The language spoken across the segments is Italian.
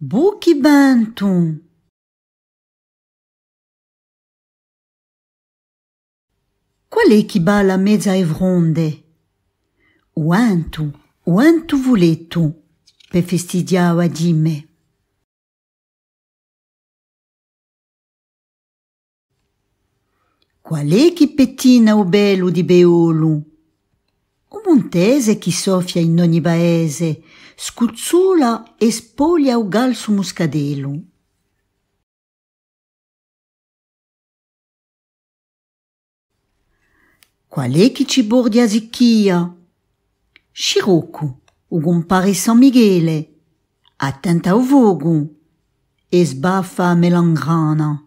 Bu ki Qual è chi va alla mezza evronde? Quanto, quanto vuole tu per festeggiare a Gimme? Qual è chi pettina o bello di Beolu? Un montese chi soffia in ogni paese scuzzula e spoglia o galso muscadelo. Qual é que te borde a zicchia? Chiroco, o compare São Miguele, atenta ao vogo, esbafa a melangrana.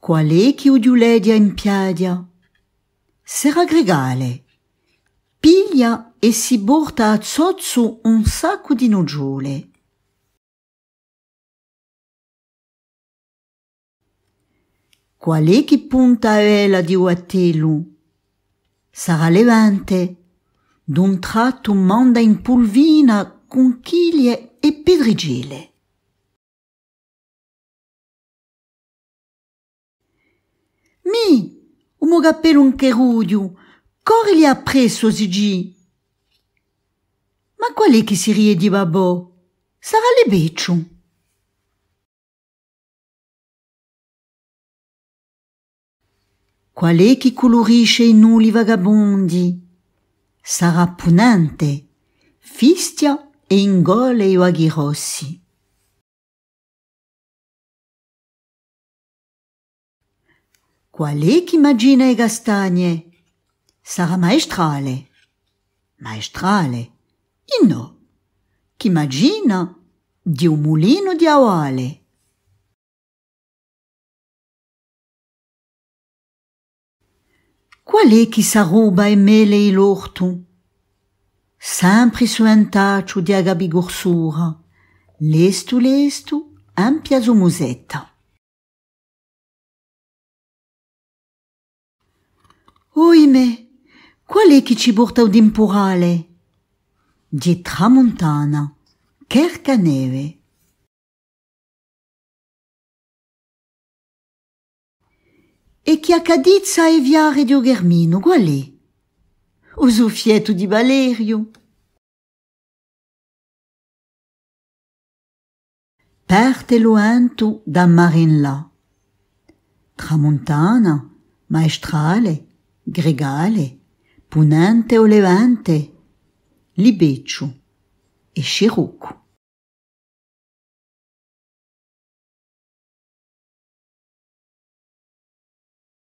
Qual é que o diulédia piadia? sera gregale. piglia e si porta a zozzo un sacco di nocciole. Qual è che punta è la di Wattelu? Sarà levante. D'un tratto manda in pulvina conchiglie e pedrigile. Mi o mo rappelle un cherudio. Corre lì appresso, Zigi. Ma qual è che si rie di babò? Sarà le beccio. Qual è chi colorisce i nulli vagabondi? Sarà punente, fistia e ingole i aghi rossi. qual è chi magina e castagne? Sarà maestrale. Maestrale? E no. Chi magina di un mulino di auale. Qual è chi sa s'arruba e mele il orto? Sempre su un taccio di agabi gorsura, lestu lestu ampia musetta. Oime, qual è che ci porta un temporale? Di tramontana, cerca neve. E chi a cadizza e via Radio Germino, qual è? O soffietto di Valerio. Parte loento da Marinla. Tramontana, maestrale, Gregale, punente o Levante, libeccio e Sciruccu.